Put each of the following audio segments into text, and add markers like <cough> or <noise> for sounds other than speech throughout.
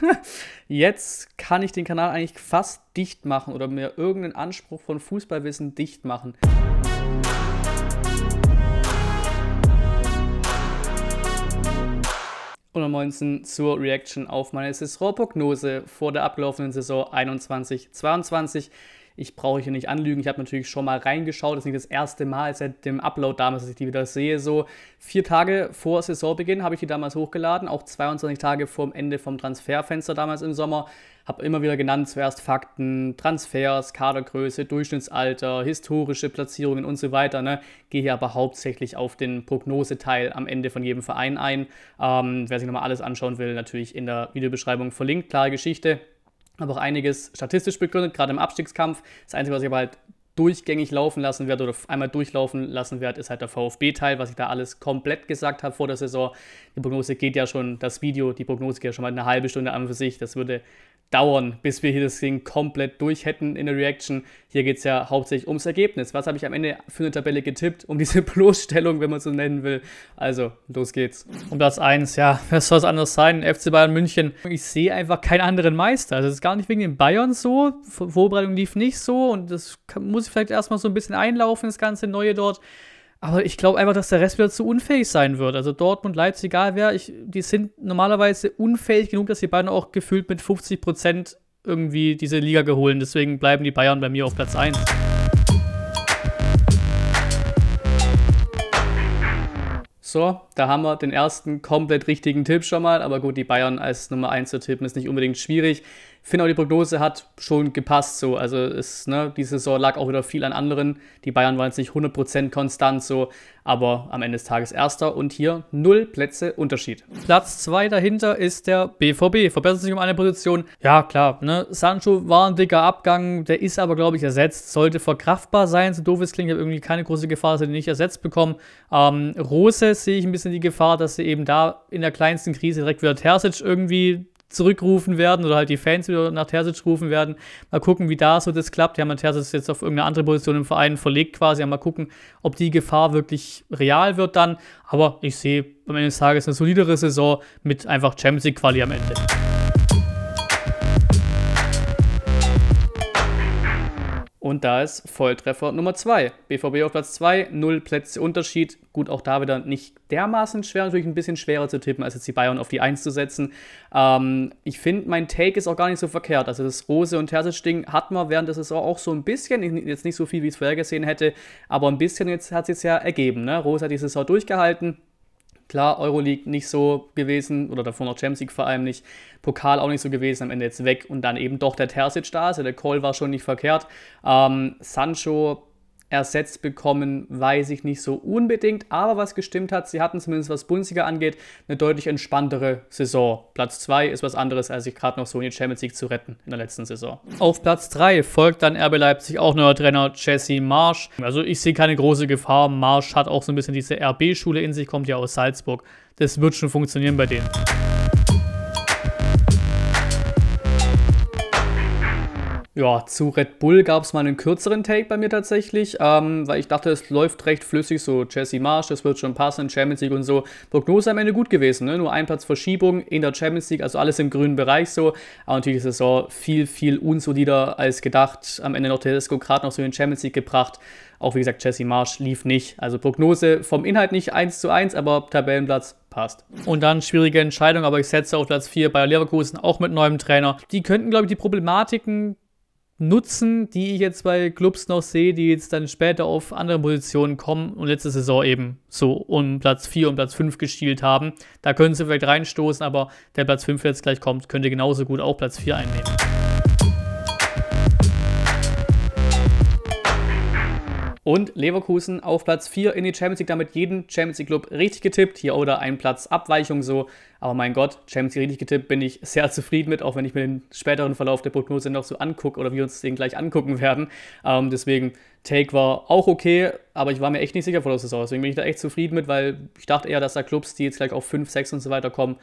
<laughs> jetzt kann ich den Kanal eigentlich fast dicht machen oder mir irgendeinen Anspruch von Fußballwissen dicht machen. Und am moinsen zur Reaction auf meine Saisonprognose vor der abgelaufenen Saison 21-22. Ich brauche hier nicht anlügen. Ich habe natürlich schon mal reingeschaut. Das ist nicht das erste Mal seit dem Upload damals, dass ich die wieder sehe. So vier Tage vor Saisonbeginn habe ich die damals hochgeladen. Auch 22 Tage vor dem Ende vom Transferfenster damals im Sommer. Habe immer wieder genannt, zuerst Fakten, Transfers, Kadergröße, Durchschnittsalter, historische Platzierungen und so weiter. Ne? Gehe hier aber hauptsächlich auf den Prognoseteil am Ende von jedem Verein ein. Ähm, wer sich nochmal alles anschauen will, natürlich in der Videobeschreibung verlinkt. Klare Geschichte aber auch einiges statistisch begründet, gerade im Abstiegskampf. Das Einzige, was ich aber halt durchgängig laufen lassen werde oder einmal durchlaufen lassen werde, ist halt der VfB-Teil, was ich da alles komplett gesagt habe vor der Saison. Die Prognose geht ja schon, das Video, die Prognose geht ja schon mal eine halbe Stunde an für sich. Das würde dauern, bis wir hier das Ding komplett durch hätten in der Reaction. Hier geht es ja hauptsächlich ums Ergebnis. Was habe ich am Ende für eine Tabelle getippt, um diese <laughs> Bloßstellung, wenn man so nennen will. Also, los geht's. Und Platz 1, ja, was soll es anders sein? FC Bayern München. Ich sehe einfach keinen anderen Meister. Also, das ist gar nicht wegen den Bayern so. Vorbereitung lief nicht so und das muss ich vielleicht erstmal so ein bisschen einlaufen, das ganze Neue dort. Aber ich glaube einfach, dass der Rest wieder zu unfähig sein wird. Also Dortmund, Leipzig, egal wer, ich, die sind normalerweise unfähig genug, dass die Bayern auch gefühlt mit 50 Prozent irgendwie diese Liga geholen. Deswegen bleiben die Bayern bei mir auf Platz 1. So, da haben wir den ersten komplett richtigen Tipp schon mal. Aber gut, die Bayern als Nummer 1 zu tippen ist nicht unbedingt schwierig finde auch die Prognose hat schon gepasst so. Also es, ne, die Saison lag auch wieder viel an anderen. Die Bayern waren jetzt nicht 100% konstant so, aber am Ende des Tages erster und hier null Plätze Unterschied. Platz 2 dahinter ist der BVB, verbessert sich um eine Position. Ja, klar, ne, Sancho war ein dicker Abgang, der ist aber glaube ich ersetzt, sollte verkraftbar sein, so doof es klingt, ich habe irgendwie keine große Gefahr, dass er den nicht ersetzt bekommen. Ähm, Rose sehe ich ein bisschen die Gefahr, dass sie eben da in der kleinsten Krise direkt wieder Terzic irgendwie zurückrufen werden oder halt die Fans wieder nach Terzic rufen werden. Mal gucken, wie da so das klappt. Die haben Terzic jetzt auf irgendeine andere Position im Verein verlegt quasi. Ja, mal gucken, ob die Gefahr wirklich real wird dann. Aber ich sehe am Ende des Tages eine solidere Saison mit einfach Champions League Quali am Ende. Und da ist Volltreffer Nummer 2. BVB auf Platz 2, 0 Plätze Unterschied. Gut, auch da wieder nicht dermaßen schwer, natürlich ein bisschen schwerer zu tippen, als jetzt die Bayern auf die 1 zu setzen. Ähm, ich finde, mein Take ist auch gar nicht so verkehrt. Also das Rose- und Terzic-Ding hat man während der Saison auch so ein bisschen, jetzt nicht so viel, wie ich es vorher gesehen hätte, aber ein bisschen jetzt hat es ja ergeben. Ne? Rose hat die Saison durchgehalten, Klar, Euroleague nicht so gewesen oder davor noch Champions League vor allem nicht. Pokal auch nicht so gewesen, am Ende jetzt weg und dann eben doch der Terzic da Also der Call war schon nicht verkehrt. Ähm, Sancho ersetzt bekommen, weiß ich nicht so unbedingt. Aber was gestimmt hat, sie hatten zumindest was Bundesliga angeht, eine deutlich entspanntere Saison. Platz 2 ist was anderes, als sich gerade noch so in die Champions League zu retten in der letzten Saison. Auf Platz 3 folgt dann RB Leipzig auch neuer Trainer Jesse Marsch. Also ich sehe keine große Gefahr. Marsch hat auch so ein bisschen diese RB-Schule in sich, kommt ja aus Salzburg. Das wird schon funktionieren bei denen. Ja, zu Red Bull gab es mal einen kürzeren Take bei mir tatsächlich, ähm, weil ich dachte, es läuft recht flüssig, so Jesse Marsch, das wird schon passen, Champions League und so. Prognose am Ende gut gewesen, ne? nur ein Platz Verschiebung in der Champions League, also alles im grünen Bereich so. Aber natürlich ist es auch viel, viel unsolider als gedacht. Am Ende noch Tedesco gerade noch so in den Champions League gebracht. Auch wie gesagt, Jesse Marsch lief nicht. Also Prognose vom Inhalt nicht 1 zu 1, aber Tabellenplatz passt. Und dann schwierige Entscheidung, aber ich setze auf Platz 4 bei Leverkusen auch mit neuem Trainer. Die könnten, glaube ich, die Problematiken Nutzen, die ich jetzt bei Clubs noch sehe, die jetzt dann später auf andere Positionen kommen und letzte Saison eben so um Platz 4 und Platz 5 gestielt haben. Da können sie vielleicht reinstoßen, aber der Platz 5, der jetzt gleich kommt, könnte genauso gut auch Platz 4 einnehmen. Und Leverkusen auf Platz 4 in die Champions League, damit jeden Champions League Club richtig getippt. Hier oder ein Platz Abweichung so. Aber mein Gott, Champions League richtig getippt bin ich <laughs> sehr zufrieden mit, auch wenn ich mir den späteren Verlauf der Prognose noch so angucke oder wir uns den gleich angucken werden. Ähm, deswegen, Take war auch okay, aber ich war mir echt nicht sicher vor der Saison. Deswegen bin ich da echt zufrieden mit, weil ich dachte eher, dass da Clubs, die jetzt gleich auf 5, 6 und so weiter kommen,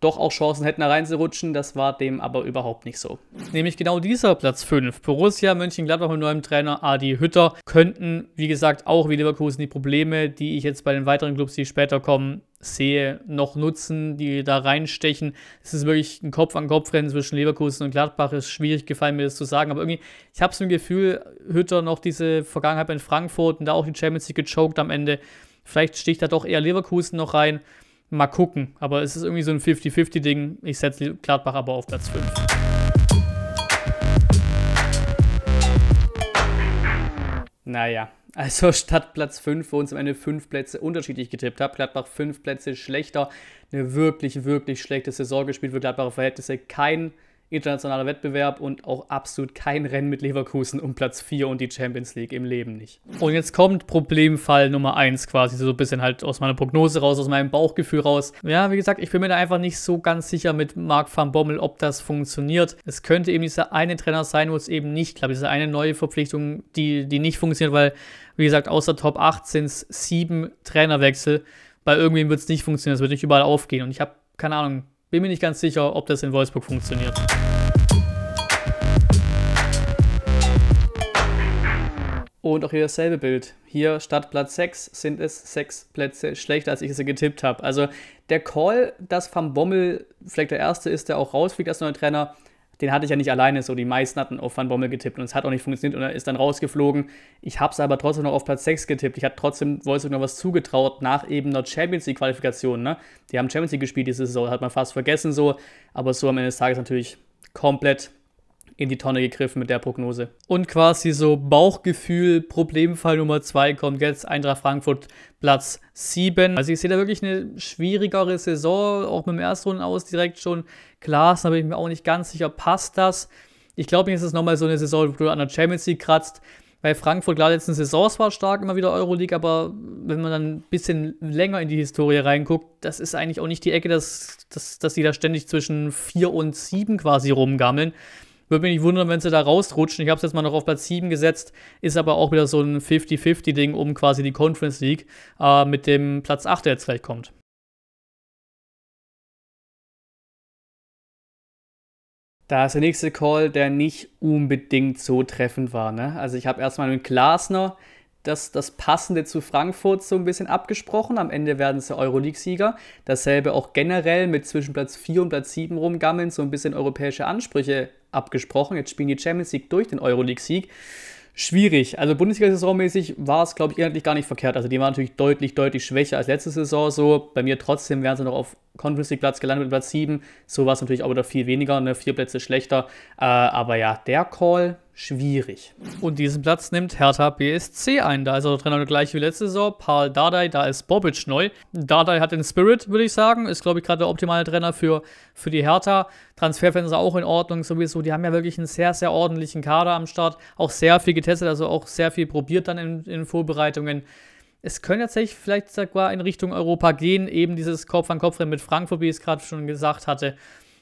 doch auch Chancen hätten, da reinzurutschen. Das war dem aber überhaupt nicht so. Nämlich genau dieser Platz 5. Borussia Mönchengladbach mit neuem Trainer Adi Hütter könnten, wie gesagt, auch wie Leverkusen die Probleme, die ich jetzt bei den weiteren Clubs, die später kommen, sehe, noch nutzen, die da reinstechen. Es ist wirklich ein Kopf-an-Kopf-Rennen zwischen Leverkusen und Gladbach. Es Ist schwierig gefallen, mir das zu sagen, aber irgendwie, ich habe so ein Gefühl, Hütter noch diese Vergangenheit in Frankfurt und da auch die Champions League gechoked am Ende. Vielleicht sticht da doch eher Leverkusen noch rein. Mal gucken. Aber es ist irgendwie so ein 50-50-Ding. Ich setze Gladbach aber auf Platz 5. Naja, also <laughs> statt Platz 5, wo uns am Ende 5 Plätze unterschiedlich getippt haben, Gladbach 5 Plätze schlechter, eine wirklich, wirklich schlechte Saison gespielt für Gladbacher Verhältnisse, kein internationaler Wettbewerb und auch absolut kein Rennen mit Leverkusen um Platz 4 und die Champions League im Leben nicht. Und jetzt kommt Problemfall Nummer 1 quasi, so ein bisschen halt aus meiner Prognose raus, aus meinem Bauchgefühl raus. Ja, wie gesagt, ich bin mir da einfach nicht so ganz sicher mit Marc van Bommel, ob das funktioniert. Es könnte eben dieser eine Trainer sein, wo es eben nicht klappt, diese eine neue Verpflichtung, die, die nicht funktioniert, weil, wie gesagt, außer Top 8 sind es sieben Trainerwechsel. Bei irgendwem wird es nicht funktionieren, es wird nicht überall aufgehen. Und ich habe, keine Ahnung, bin mir nicht ganz sicher, ob das in Wolfsburg funktioniert. Und auch hier dasselbe Bild. Hier statt Platz 6 sind es 6 Plätze schlechter, als ich es getippt habe. Also der Call, dass Van Bommel vielleicht der Erste ist, der auch rausfliegt als neuer Trainer, den hatte ich ja nicht alleine, so die meisten hatten auf Van Bommel getippt und es hat auch nicht funktioniert und er ist dann rausgeflogen. Ich habe es aber trotzdem noch auf Platz 6 getippt. Ich habe trotzdem Wolfsburg noch was zugetraut nach eben einer Champions League Qualifikation. Ne? Die haben Champions League gespielt diese Saison, hat man fast vergessen so, aber so am Ende des Tages natürlich komplett in die Tonne gegriffen mit der Prognose. Und quasi so Bauchgefühl, Problemfall Nummer 2 kommt jetzt Eintracht Frankfurt Platz 7. Also ich sehe da wirklich eine schwierigere Saison, auch mit dem Erstrunden aus direkt schon. Klar, da bin ich mir auch nicht ganz sicher, passt das? Ich glaube, jetzt ist es nochmal so eine Saison, wo du an der Champions League kratzt Bei Frankfurt klar letzten Saisons war stark immer wieder Euroleague, aber wenn man dann ein bisschen länger in die Historie reinguckt, das ist eigentlich auch nicht die Ecke, dass, dass, dass die da ständig zwischen 4 und 7 quasi rumgammeln. Würde mich nicht wundern, wenn sie da rausrutschen. Ich habe es jetzt mal noch auf Platz 7 gesetzt, ist aber auch wieder so ein 50-50-Ding um quasi die Conference League äh, mit dem Platz 8, der jetzt gleich kommt. Da ist der nächste Call, der nicht unbedingt so treffend war. Ne? Also ich habe erstmal mit Glasner das, das Passende zu Frankfurt so ein bisschen abgesprochen. Am Ende werden sie Euroleague-Sieger. Dasselbe auch generell mit zwischen Platz 4 und Platz 7 rumgammeln, so ein bisschen europäische Ansprüche abgesprochen. Jetzt spielen die Champions League durch den Euroleague-Sieg. Schwierig. Also Bundesliga-Saisonmäßig war es, glaube ich, inhaltlich gar nicht verkehrt. Also die waren natürlich deutlich, deutlich schwächer als letzte Saison so. Bei mir trotzdem wären sie noch auf Conference League Platz gelandet mit Platz 7. So war es natürlich auch wieder viel weniger, ne? vier Plätze schlechter. Äh, aber ja, der Call, schwierig. Und diesen Platz nimmt Hertha BSC ein. Da ist er Trainer der gleiche wie letzte Saison. Paul Dardai, da ist Bobic neu. Dardai hat den Spirit, würde ich sagen. Ist, glaube ich, gerade der optimale Trainer für, für die Hertha. Transferfenster auch in Ordnung sowieso. Die haben ja wirklich einen sehr, sehr ordentlichen Kader am Start. Auch sehr viel getestet, also auch sehr viel probiert dann in, in Vorbereitungen es könnte tatsächlich vielleicht sogar in Richtung Europa gehen, eben dieses Kopf an Kopf rennen mit Frankfurt, wie ich es gerade schon gesagt hatte,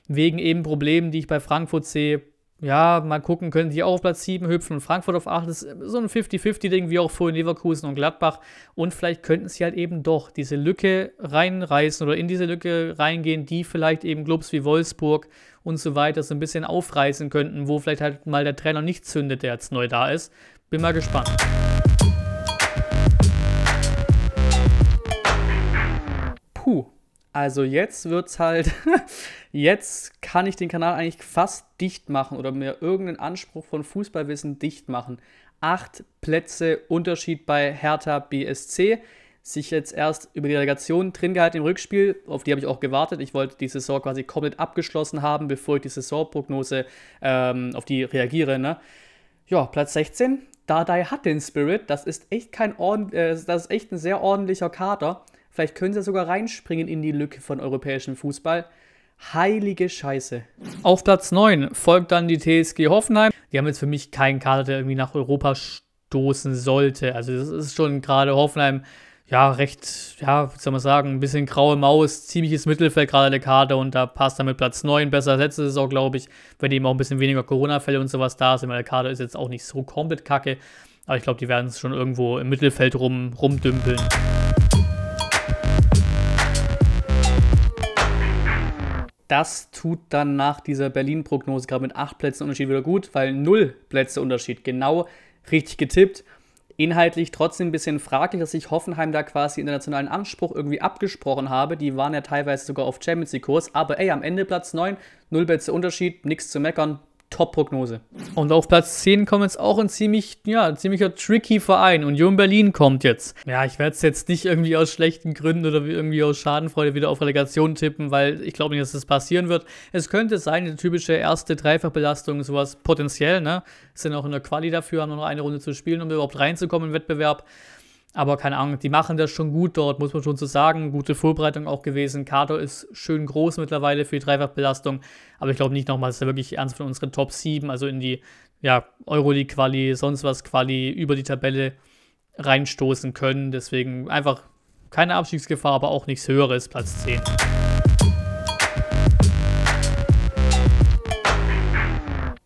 wegen eben Problemen, die ich bei Frankfurt sehe, ja, mal gucken, können die auch auf Platz 7 hüpfen und Frankfurt auf 8. Das ist so ein 50-50-Ding wie auch vorhin Leverkusen und Gladbach. Und vielleicht könnten sie halt eben doch diese Lücke reinreißen oder in diese Lücke reingehen, die vielleicht eben Clubs wie Wolfsburg und so weiter so ein bisschen aufreißen könnten, wo vielleicht halt mal der Trainer nicht zündet, der jetzt neu da ist. Bin mal gespannt. Puh. Also jetzt wird's halt, <laughs> jetzt kann ich den Kanal eigentlich fast dicht machen oder mir irgendeinen Anspruch von Fußballwissen dicht machen. Acht Plätze Unterschied bei Hertha BSC. Sich jetzt erst über die Relegation drin gehalten im Rückspiel, auf die habe ich auch gewartet. Ich wollte die Saison quasi komplett abgeschlossen haben, bevor ich die Saisonprognose ähm, auf die reagiere. Ne? Ja, Platz 16. Dardai hat den Spirit. Das ist echt kein Ordn äh, das ist echt ein sehr ordentlicher Kater Vielleicht können sie sogar reinspringen in die Lücke von europäischem Fußball. Heilige Scheiße. Auf Platz 9 folgt dann die TSG Hoffenheim. Die haben jetzt für mich keinen Kader, der irgendwie nach Europa stoßen sollte. Also das ist schon gerade Hoffenheim, ja, recht, ja, wie soll man sagen, ein bisschen graue Maus, ziemliches Mittelfeld gerade der Kader und da passt mit Platz 9 besser als letzte Saison, glaube ich, wenn eben auch ein bisschen weniger Corona-Fälle und sowas da sind, weil der Kader ist jetzt auch nicht so komplett kacke. Aber ich glaube, die werden es schon irgendwo im Mittelfeld rum, rumdümpeln. das tut dann nach dieser Berlin-Prognose gerade mit 8 Plätzen Unterschied wieder gut, weil 0 Plätze Unterschied, genau richtig getippt. Inhaltlich trotzdem ein bisschen fraglich, dass ich Hoffenheim da quasi internationalen Anspruch irgendwie abgesprochen habe. Die waren ja teilweise sogar auf Champions League-Kurs, aber ey, am Ende Platz 9, 0 Plätze Unterschied, nichts zu meckern, Top-Prognose. Und auf Platz 10 kommt jetzt auch ein ziemlich, ja, ein ziemlicher tricky Verein. Union Berlin kommt jetzt. Ja, ich werde es jetzt nicht irgendwie aus schlechten Gründen oder irgendwie aus Schadenfreude wieder auf Relegation tippen, weil ich glaube nicht, dass das passieren wird. Es könnte sein, eine typische erste Dreifachbelastung, sowas potenziell, ne? Sind auch in der Quali dafür, haben nur noch eine Runde zu spielen, um überhaupt reinzukommen im Wettbewerb. Aber keine Ahnung, die machen das schon gut dort, muss man schon so sagen. Gute Vorbereitung auch gewesen. Kader ist schön groß mittlerweile für die Dreifachbelastung. Aber ich glaube nicht nochmal, dass er wirklich ernst von unseren Top 7, also in die ja, Euroleague-Quali, sonst was Quali, über die Tabelle reinstoßen können. Deswegen einfach keine Abstiegsgefahr, aber auch nichts Höheres, Platz 10.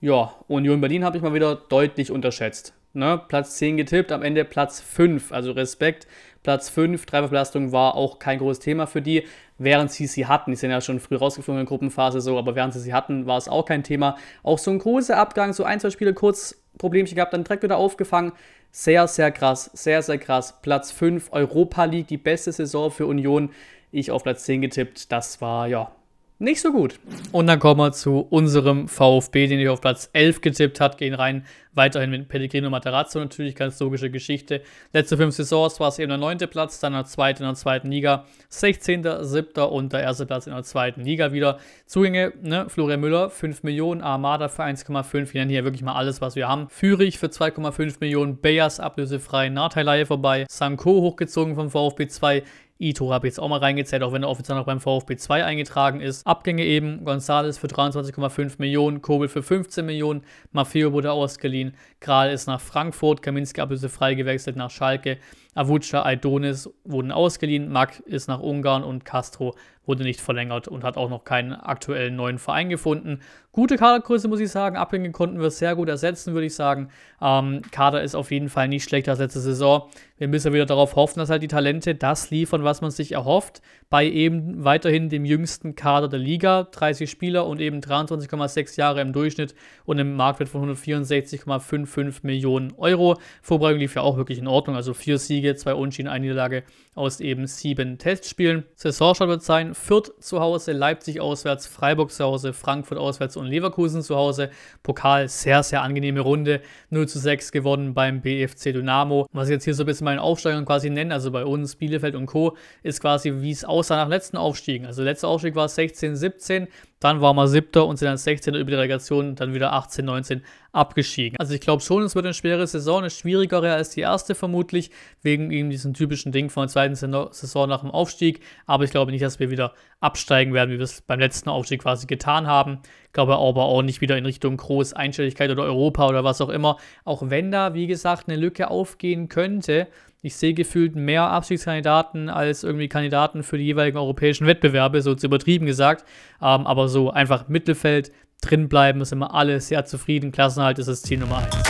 Ja, Union Berlin habe ich mal wieder deutlich unterschätzt. Ne? Platz 10 getippt, am Ende Platz 5. Also Respekt. Platz 5, Trefferbelastung war auch kein großes Thema für die, während sie sie hatten. Die sind ja schon früh rausgeflogen in der Gruppenphase so, aber während sie sie hatten, war es auch kein Thema. Auch so ein großer Abgang, so ein, zwei Spiele kurz Problemchen gehabt, dann direkt wieder aufgefangen. Sehr, sehr krass, sehr, sehr krass. Platz 5, Europa League, die beste Saison für Union. Ich auf Platz 10 getippt. Das war ja nicht so gut. Und dann kommen wir zu unserem VfB, den ich auf Platz 11 getippt hat, gehen rein. Weiterhin mit Pellegrino Materazzo natürlich, ganz logische Geschichte. Letzte fünf Saisons war es eben der neunte Platz, dann der zweite in der zweiten Liga, 16., 7. und der erste Platz in der zweiten Liga wieder. Zugänge, ne? Florian Müller, 5 Millionen, Armada für 1,5, wir nennen hier wirklich mal alles, was wir haben. Fürich für 2,5 Millionen, Bayers ablösefrei, Nathailaie vorbei, Sanko hochgezogen vom VfB 2, Ito habe ich jetzt auch mal reingezählt, auch wenn er offiziell noch beim VfB 2 eingetragen ist. Abgänge eben, Gonzales für 23,5 Millionen, Kobel für 15 Millionen, Maffeo wurde ausgeliehen, Kral ist nach Frankfurt, Kaminski ablösefrei gewechselt nach Schalke. Avuca, Aidonis wurden ausgeliehen, Mack ist nach Ungarn und Castro wurde nicht verlängert und hat auch noch keinen aktuellen neuen Verein gefunden. Gute Kadergröße, muss ich sagen. Abgänge konnten wir sehr gut ersetzen, würde ich sagen. Ähm, Kader ist auf jeden Fall nicht schlechter als letzte Saison. Wir müssen wieder darauf hoffen, dass halt die Talente das liefern, was man sich erhofft. Bei eben weiterhin dem jüngsten Kader der Liga, 30 Spieler und eben 23,6 Jahre im Durchschnitt und einem Marktwert von 164,55 Millionen Euro. Vorbereitung lief ja auch wirklich in Ordnung, also vier Siege Siege, zwei Unentschieden, eine Niederlage aus eben sieben Testspielen. Saisonstart wird sein: Fürth zu Hause, Leipzig auswärts, Freiburg zu Hause, Frankfurt auswärts und Leverkusen zu Hause. Pokal, sehr, sehr angenehme Runde. 0 zu 6 gewonnen beim BFC Dynamo. Was ich jetzt hier so ein bisschen meinen Aufsteigern quasi nennen, also bei uns Bielefeld und Co., ist quasi, wie es aussah nach letzten Aufstiegen. Also letzter Aufstieg war 16, 17. Dann waren wir siebter und sind dann 16. über die Relegation, dann wieder 18, 19 abgestiegen. Also ich glaube schon, es wird eine schwere Saison, eine schwierigere als die erste vermutlich, wegen eben diesem typischen Ding von der zweiten Saison nach dem Aufstieg. Aber ich glaube nicht, dass wir wieder absteigen werden, wie wir es beim letzten Aufstieg quasi getan haben. Ich glaube aber auch nicht wieder in Richtung Groß Einstelligkeit oder Europa oder was auch immer. Auch wenn da, wie gesagt, eine Lücke aufgehen könnte, ich sehe gefühlt mehr Abstiegskandidaten als irgendwie Kandidaten für die jeweiligen europäischen Wettbewerbe, so zu übertrieben gesagt. Ähm, aber so einfach Mittelfeld, drin drinbleiben, sind immer alle sehr zufrieden. Klassenhalt ist das Ziel Nummer eins.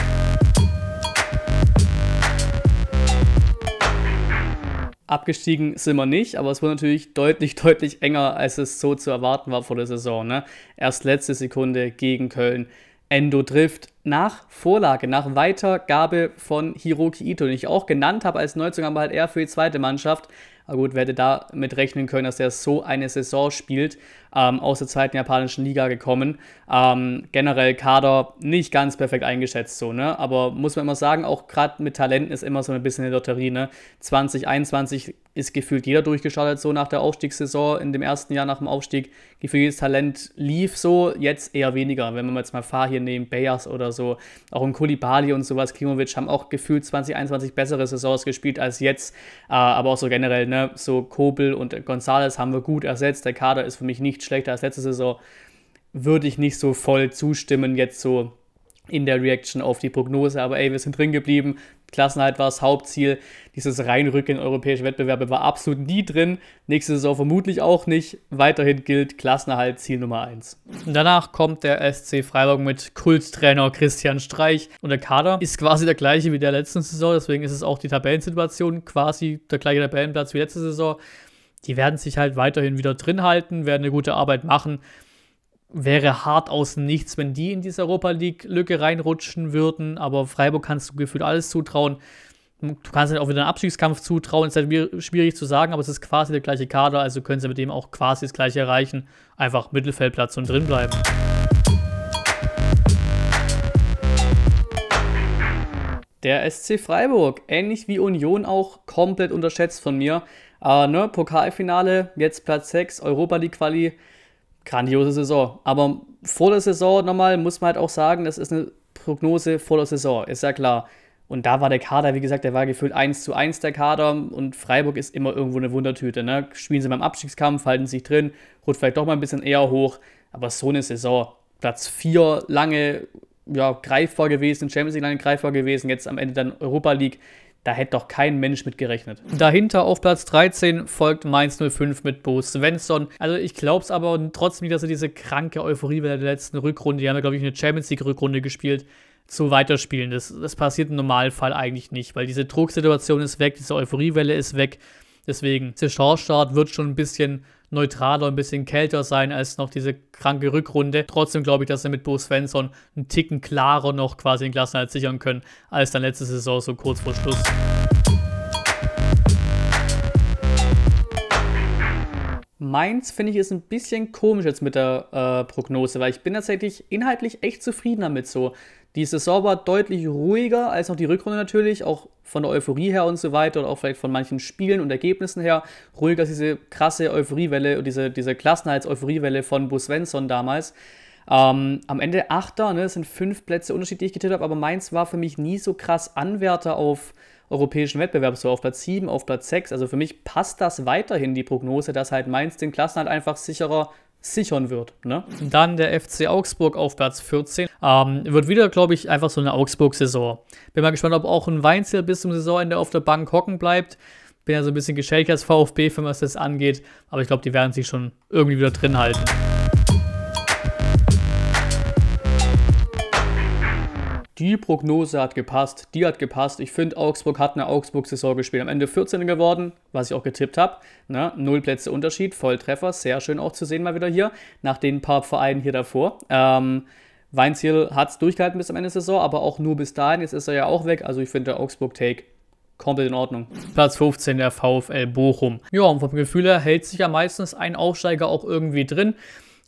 Abgestiegen sind wir nicht, aber es wurde natürlich deutlich, <laughs> deutlich enger, als es so zu erwarten war vor der Saison. Ne? Erst letzte Sekunde gegen Köln Endo trifft nach Vorlage, nach Weitergabe von Hiroki Ito, den ich auch genannt habe als Neuzugang, aber halt eher für die zweite Mannschaft. Aber gut, werde damit rechnen können, dass er so eine Saison spielt ähm, aus der zweiten japanischen Liga gekommen. Ähm, generell Kader nicht ganz perfekt eingeschätzt, so, ne? Aber muss man immer sagen, auch gerade mit Talenten ist immer so ein bisschen eine Lotterie, ne? 2021 ist gefühlt jeder durchgeschaltet, so nach der Aufstiegssaison, in dem ersten Jahr nach dem Aufstieg. Gefühlt jedes Talent lief so, jetzt eher weniger. Wenn man jetzt mal Fahr hier nehmen, Bayers oder so, auch in Kulibali und sowas, Klimovic haben auch gefühlt 2021 bessere Saisons gespielt als jetzt. Äh, aber auch so generell, ne? So Kobel und González haben wir gut ersetzt. Der Kader ist für mich nicht nicht schlechter als letzte Saison, würde ich nicht so voll zustimmen jetzt so in der Reaction auf die Prognose. Aber ey, wir sind drin geblieben. Klassenheit war das Hauptziel. Dieses Reinrücken in europäische Wettbewerbe war absolut nie drin. Nächste Saison vermutlich auch nicht. Weiterhin gilt Klassenerhalt Ziel Nummer 1. Danach kommt der SC Freiburg mit Kulttrainer Christian Streich. Und der Kader ist quasi der gleiche wie der letzten Saison. Deswegen ist es auch die Tabellensituation quasi der gleiche Tabellenplatz wie letzte Saison die werden sich halt weiterhin wieder drin halten, werden eine gute Arbeit machen. Wäre hart aus nichts, wenn die in diese Europa League-Lücke reinrutschen würden, aber Freiburg kannst du gefühlt alles zutrauen. Du kannst halt auch wieder einen Abstiegskampf zutrauen, ist halt schwierig zu sagen, aber es ist quasi der gleiche Kader, also können sie mit dem auch quasi das gleiche erreichen. Einfach Mittelfeldplatz und drin bleiben. Der SC Freiburg, ähnlich wie Union auch, komplett unterschätzt von mir. Aber ne, Pokalfinale, jetzt Platz 6, Europa League Quali, grandiose Saison. Aber vor der Saison nochmal muss man halt auch sagen, das ist eine Prognose vor der Saison, ist ja klar. Und da war der Kader, wie gesagt, der war gefühlt 1 zu 1 der Kader und Freiburg ist immer irgendwo eine Wundertüte. Ne? Spielen sie beim Abstiegskampf, halten sich drin, ruht vielleicht doch mal ein bisschen eher hoch. Aber so eine Saison, Platz 4 lange ja, greifbar gewesen, Champions League lange greifbar gewesen, jetzt am Ende dann Europa League. Da hätte doch kein Mensch mit gerechnet. Dahinter auf Platz 13 folgt Mainz 05 mit Bo Svensson. Also ich glaube es aber trotzdem nicht, dass er diese kranke Euphorie bei der letzten Rückrunde, die haben ja glaube ich eine Champions League Rückrunde gespielt, zu weiterspielen. Das, das passiert im Normalfall eigentlich nicht, weil diese Drucksituation ist weg, diese Euphoriewelle ist weg. Deswegen, Saisonstart wird schon ein bisschen neutraler, und ein bisschen kälter sein als noch diese kranke Rückrunde. Trotzdem glaube ich, dass sie mit Bo Svensson einen Ticken klarer noch quasi den Klassenerhalt sichern können, als dann letzte Saison so kurz vor Schluss. Meins finde ich, ist ein bisschen komisch jetzt mit der äh, Prognose, weil ich bin tatsächlich inhaltlich echt zufrieden damit so. Die Saison war deutlich ruhiger als noch die Rückrunde natürlich, auch von der Euphorie her und so weiter und auch vielleicht von manchen Spielen und Ergebnissen her. Ruhiger als diese krasse Euphoriewelle und diese, diese Klassenheits-Euphoriewelle von Bo Svensson damals. Ähm, am Ende Achter, ne, das sind fünf Plätze unterschiedlich, die ich getippt habe, aber Mainz war für mich nie so krass Anwärter auf europäischen Wettbewerb, so auf Platz 7, auf Platz 6. Also für mich passt das weiterhin, die Prognose, dass halt Mainz den Klassenhalt einfach sicherer sichern wird. Ne? Dann der FC Augsburg auf Platz 14. Ähm, wird wieder, glaube ich, einfach so eine Augsburg-Saison. Bin mal gespannt, ob auch ein Weinzel bis zum Saisonende auf der Bank hocken bleibt. Bin ja so ein bisschen geschädigt als VfB, wenn was das angeht. Aber ich glaube, die werden sich schon irgendwie wieder drin halten. die Prognose hat gepasst, die hat gepasst. Ich finde, Augsburg hat eine Augsburg-Saison gespielt. Am Ende 14. geworden, was ich auch getippt habe. Ne? Null Plätze Unterschied, Volltreffer, sehr schön auch zu sehen mal wieder hier, nach den paar Vereinen hier davor. Ähm, Weinziel hat es durchgehalten bis am Ende der Saison, aber auch nur bis dahin. Jetzt ist er ja auch weg. Also ich finde, der Augsburg-Take komplett in Ordnung. Platz 15 der VfL Bochum. Ja, und vom Gefühl her hält sich ja meistens ein Aufsteiger auch irgendwie drin.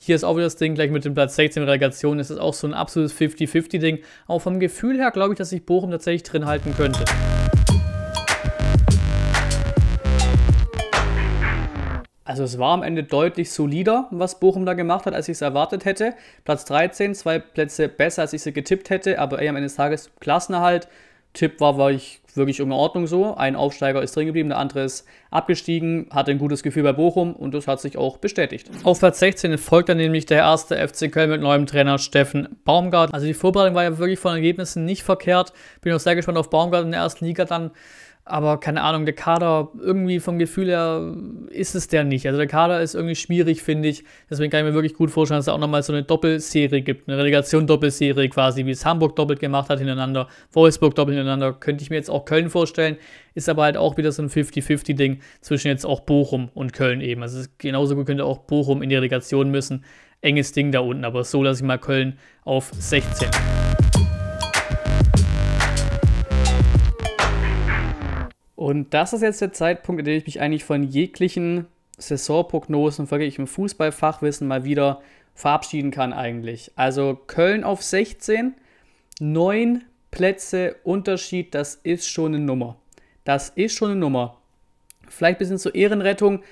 Hier ist auch wieder das Ding, gleich mit dem Platz 16 Relegation ist es auch so ein absolutes 50-50-Ding. Auch vom Gefühl her glaube ich, dass sich Bochum tatsächlich drin halten könnte. Also es war am Ende deutlich solider, was Bochum da gemacht hat, als ich es erwartet hätte. Platz 13, zwei Plätze besser, als ich sie getippt hätte, aber eher am Ende des Tages Klassenerhalt. Tipp war, weil ich wirklich in Ordnung so. Ein Aufsteiger ist drin geblieben, der andere ist abgestiegen, hatte ein gutes Gefühl bei Bochum und das hat sich auch bestätigt. Auf Platz 16 folgt dann nämlich der erste FC Köln mit neuem Trainer Steffen Baumgart. Also die Vorbereitung war ja wirklich von Ergebnissen nicht verkehrt. Bin auch sehr gespannt auf Baumgart in der ersten Liga dann aber keine Ahnung, der Kader irgendwie vom Gefühl her ist es der nicht. Also der Kader ist irgendwie schwierig, finde ich. Deswegen kann ich mir wirklich gut vorstellen, dass es da auch nochmal so eine Doppelserie gibt. Eine Relegation-Doppelserie quasi, wie es Hamburg doppelt gemacht hat hintereinander, Wolfsburg doppelt hintereinander. Könnte ich mir jetzt auch Köln vorstellen. Ist aber halt auch wieder so ein 50-50-Ding zwischen jetzt auch Bochum und Köln eben. Also genauso gut könnte auch Bochum in die Relegation müssen. Enges Ding da unten, aber so lasse ich mal Köln auf 16. Und das ist jetzt der Zeitpunkt, in dem ich mich eigentlich von jeglichen Saisonprognosen, von jeglichem Fußballfachwissen mal wieder verabschieden kann eigentlich. Also Köln auf 16, 9 Plätze Unterschied, das ist schon eine Nummer. Das ist schon eine Nummer. Vielleicht ein bisschen zur Ehrenrettung.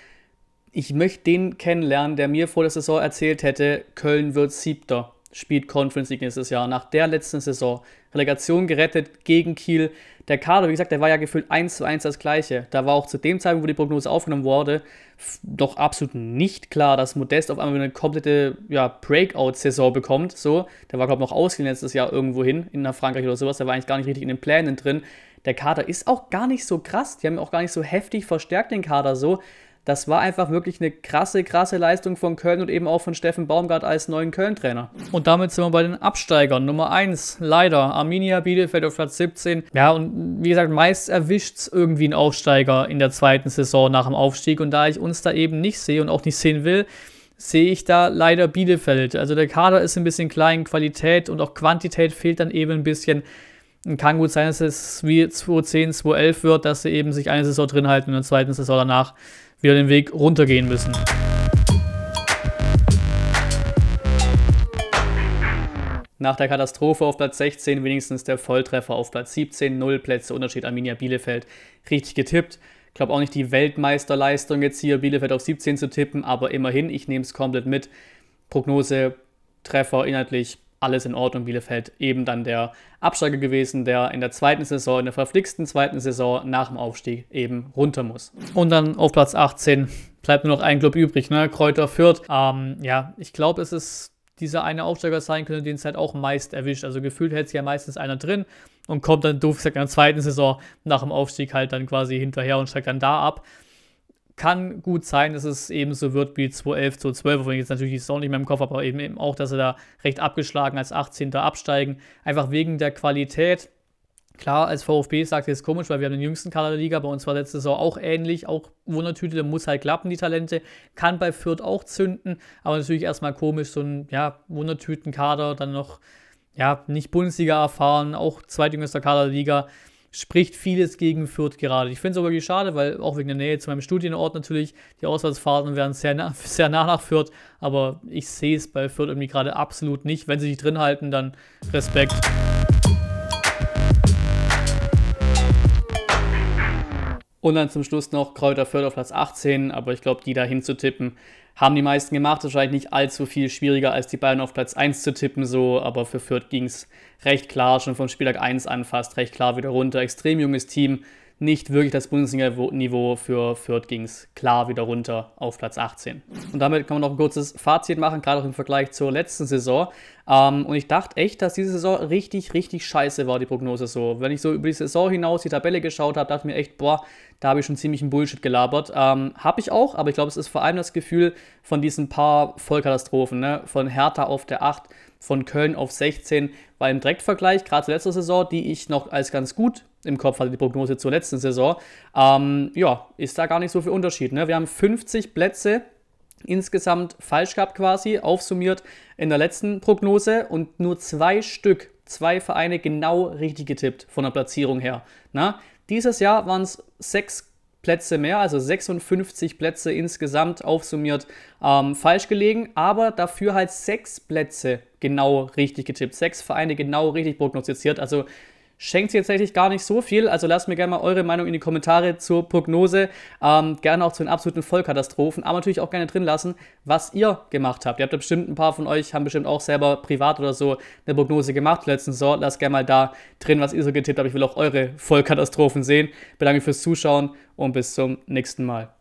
Ich möchte den kennenlernen, der mir vor der Saison erzählt hätte, Köln wird Siebter spielt Conference League nächstes Jahr. Nach der letzten Saison. Relegation gerettet gegen Kiel. Der Kader, wie gesagt, der war ja gefühlt 1 zu 1 das gleiche. Da war auch zu dem Zeitpunkt, wo die Prognose aufgenommen wurde, noch absolut nicht klar, dass Modest auf einmal eine komplette ja, Breakout-Saison bekommt. So, der war, glaube ich, noch ausgeliehen letztes Jahr irgendwo hin, in nach Frankreich oder sowas. Der war eigentlich gar nicht richtig in den Plänen drin. Der Kader ist auch gar nicht so krass. Die haben auch gar nicht so heftig verstärkt den Kader so das war einfach wirklich eine krasse, krasse Leistung von Köln und eben auch von Steffen Baumgart als neuen Köln-Trainer. Und damit sind wir bei den Absteigern. Nummer 1, leider, Arminia Bielefeld auf Platz 17. Ja, und wie gesagt, meist erwischt es irgendwie einen Aufsteiger in der zweiten Saison nach dem Aufstieg. Und da ich uns da eben nicht sehe und auch nicht sehen will, sehe ich da leider Bielefeld. Also der Kader ist ein bisschen klein, Qualität und auch Quantität fehlt dann eben ein bisschen. Kann gut sein, dass es wie 2010, 2011 wird, dass sie eben sich eine Saison drin halten und eine zweite Saison danach wieder den Weg runtergehen müssen. Nach der Katastrophe auf Platz 16 wenigstens der Volltreffer auf Platz 17, Null Plätze Unterschied Arminia Bielefeld. Richtig getippt. Ich glaube auch nicht die Weltmeisterleistung jetzt hier Bielefeld auf 17 zu tippen, aber immerhin, ich nehme es komplett mit. Prognose, Treffer inhaltlich alles in Ordnung. Bielefeld eben dann der Absteiger gewesen, der in der zweiten Saison, in der verflixten zweiten Saison nach dem Aufstieg eben runter muss. Und dann auf Platz 18 bleibt nur noch ein Club übrig, ne? Kräuter Fürth. Ähm, ja, ich glaube, es ist dieser eine Aufsteiger sein könnte, den es halt auch meist erwischt. Also gefühlt hält sich ja meistens einer drin und kommt dann doof gesagt in der zweiten Saison nach dem Aufstieg halt dann quasi hinterher und steigt dann da ab kann gut sein, dass es eben so wird wie 2011, 2012, obwohl ich jetzt natürlich die Saison nicht mehr im Kopf habe, aber eben, eben auch, dass er da recht abgeschlagen als 18. absteigen. Einfach wegen der Qualität. Klar, als VfB sagt jetzt komisch, weil wir haben den jüngsten Kader der Liga, bei uns war letzte Saison auch ähnlich, auch Wundertüte, da muss halt klappen, die Talente, kann bei Fürth auch zünden, aber natürlich erstmal komisch, so ein ja, Wundertütenkader, dann noch ja, nicht Bundesliga erfahren, auch zweitjüngster Kader der Liga, spricht vieles gegen Fürth gerade. Ich finde es aber wirklich schade, weil auch wegen der Nähe zu meinem Studienort natürlich, die Auswärtsfahrten wären sehr, nah, <laughs> sehr nah nach Fürth, aber ich sehe es bei Fürth irgendwie gerade absolut nicht. Wenn sie sich drin halten, dann Respekt. Und dann zum Schluss noch Kräuter Fürth auf Platz 18, aber ich glaube, die da hinzutippen, haben die meisten gemacht. Wahrscheinlich nicht allzu viel schwieriger, als die Bayern auf Platz 1 zu tippen, so, aber für Fürth ging es recht klar, schon von Spieltag 1 an fast recht klar wieder runter. Extrem junges Team, nicht wirklich das Bundesliga-Niveau für Fürth ging es klar wieder runter auf Platz 18. Und damit kann man noch ein kurzes Fazit machen, gerade auch im Vergleich zur letzten Saison. Ähm, und ich dachte echt, dass diese Saison richtig, richtig scheiße war, die Prognose so. Wenn ich so über die Saison hinaus die Tabelle geschaut habe, dachte ich mir echt, boah, da habe ich schon ziemlich einen Bullshit gelabert. Ähm, habe ich auch, aber ich glaube, es ist vor allem das Gefühl von diesen paar Vollkatastrophen, ne? von Hertha auf der 8, von Köln auf 16, weil im Direktvergleich, gerade zur letzten Saison, die ich noch als ganz gut im Kopf hatte, die Prognose zur letzten Saison. Ähm, ja, ist da gar nicht so viel Unterschied. Ne? Wir haben 50 Plätze insgesamt falsch gehabt quasi, aufsummiert in der letzten Prognose und nur zwei Stück, zwei Vereine genau richtig getippt von der Platzierung her. Na? Ne? Dieses Jahr waren es sechs Plätze mehr, also 56 Plätze insgesamt aufsummiert ähm, falsch gelegen, aber dafür halt sechs Plätze genau richtig getippt, sechs Vereine genau richtig prognostiziert. Also schenkt sie tatsächlich gar nicht so viel. Also lasst mir gerne mal eure Meinung in die Kommentare zur Prognose. Ähm, gerne auch zu den absoluten Vollkatastrophen. Aber natürlich auch gerne drin lassen, was ihr gemacht habt. Ihr habt ja bestimmt ein paar von euch, haben bestimmt auch selber privat oder so eine Prognose gemacht letzten Saison. Lasst gerne mal da drin, was ihr so getippt habt. Ich will auch eure Vollkatastrophen sehen. Bedanke fürs Zuschauen und bis zum nächsten Mal.